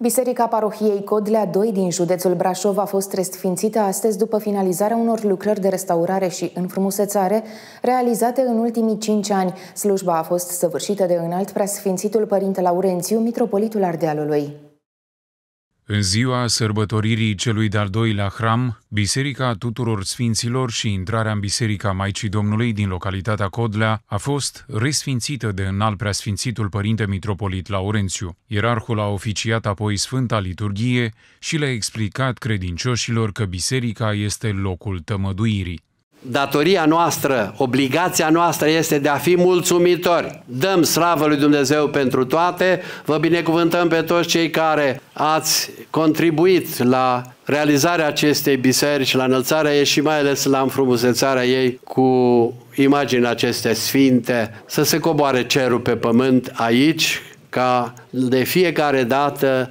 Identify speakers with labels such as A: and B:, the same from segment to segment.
A: Biserica Parohiei Codlea 2 din județul Brașov a fost resfințită astăzi după finalizarea unor lucrări de restaurare și înfrumusețare realizate în ultimii cinci ani. Slujba a fost săvârșită de înalt preasfințitul Părinte Laurențiu, mitropolitul Ardealului.
B: În ziua sărbătoririi celui de-al doilea hram, Biserica tuturor Sfinților și intrarea în Biserica Maicii Domnului din localitatea Codlea a fost resfințită de înalt preasfințitul Părinte Mitropolit Laurențiu. Ierarhul a oficiat apoi Sfânta Liturghie și le-a explicat credincioșilor că biserica este locul tămăduirii.
C: Datoria noastră, obligația noastră este de a fi mulțumitori. Dăm slavă lui Dumnezeu pentru toate, vă binecuvântăm pe toți cei care ați contribuit la realizarea acestei biserici, la înălțarea ei și mai ales la înfrumusețarea ei cu imagini aceste sfinte, să se coboare cerul pe pământ aici, ca de fiecare dată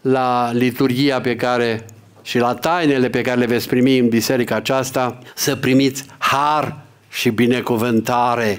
C: la liturgia pe care și la tainele pe care le veți primi în biserica aceasta, să primiți har și binecuvântare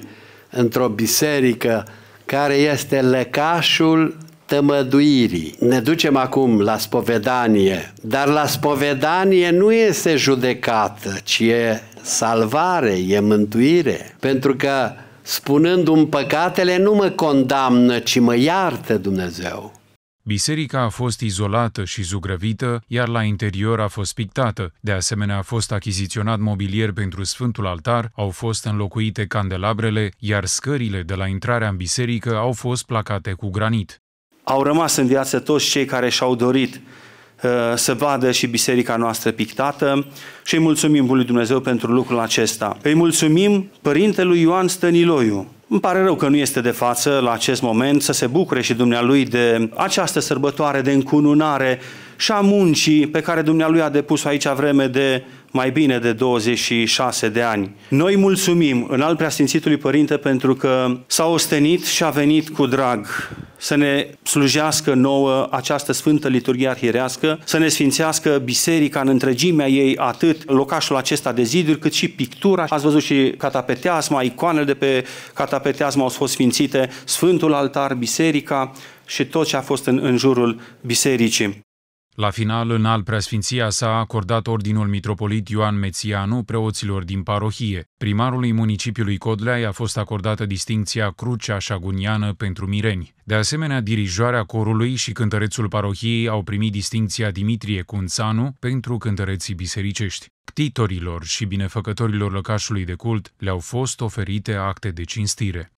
C: într-o biserică care este lăcașul tămăduirii. Ne ducem acum la spovedanie, dar la spovedanie nu este judecată, ci e salvare, e mântuire, pentru că spunându-mi păcatele nu mă condamnă, ci mă iartă Dumnezeu.
B: Biserica a fost izolată și zugrăvită, iar la interior a fost pictată. De asemenea, a fost achiziționat mobilier pentru Sfântul Altar, au fost înlocuite candelabrele, iar scările de la intrarea în biserică au fost placate cu granit.
A: Au rămas în viață toți cei care și-au dorit uh, să vadă și biserica noastră pictată și îi mulțumim Bunului Dumnezeu pentru lucrul acesta. Îi mulțumim Părintelui Ioan Stăniloiu, îmi pare rău că nu este de față la acest moment să se bucure și dumnealui de această sărbătoare de încununare și a muncii pe care dumnealui a depus aici vreme de mai bine de 26 de ani. Noi mulțumim în al preasfințitului părinte pentru că s-a ostenit și a venit cu drag să ne slujească nouă această Sfântă Liturghie Arhierească, să ne sfințească biserica în întregimea ei, atât locașul acesta de ziduri, cât și pictura. Ați văzut și catapeteasma, icoanele de pe catapeteasma au fost sfințite, Sfântul Altar, biserica și tot ce a fost în, în jurul bisericii.
B: La final, în al preasfinția sa a acordat ordinul mitropolit Ioan Mețianu preoților din parohie. Primarului municipiului Codlea a fost acordată distinția Crucea Șaguniană pentru Mireni. De asemenea, dirijoarea corului și cântărețul parohiei au primit distinția Dimitrie Cunțanu pentru cântăreții bisericești. Ctitorilor și binefăcătorilor lăcașului de cult le-au fost oferite acte de cinstire.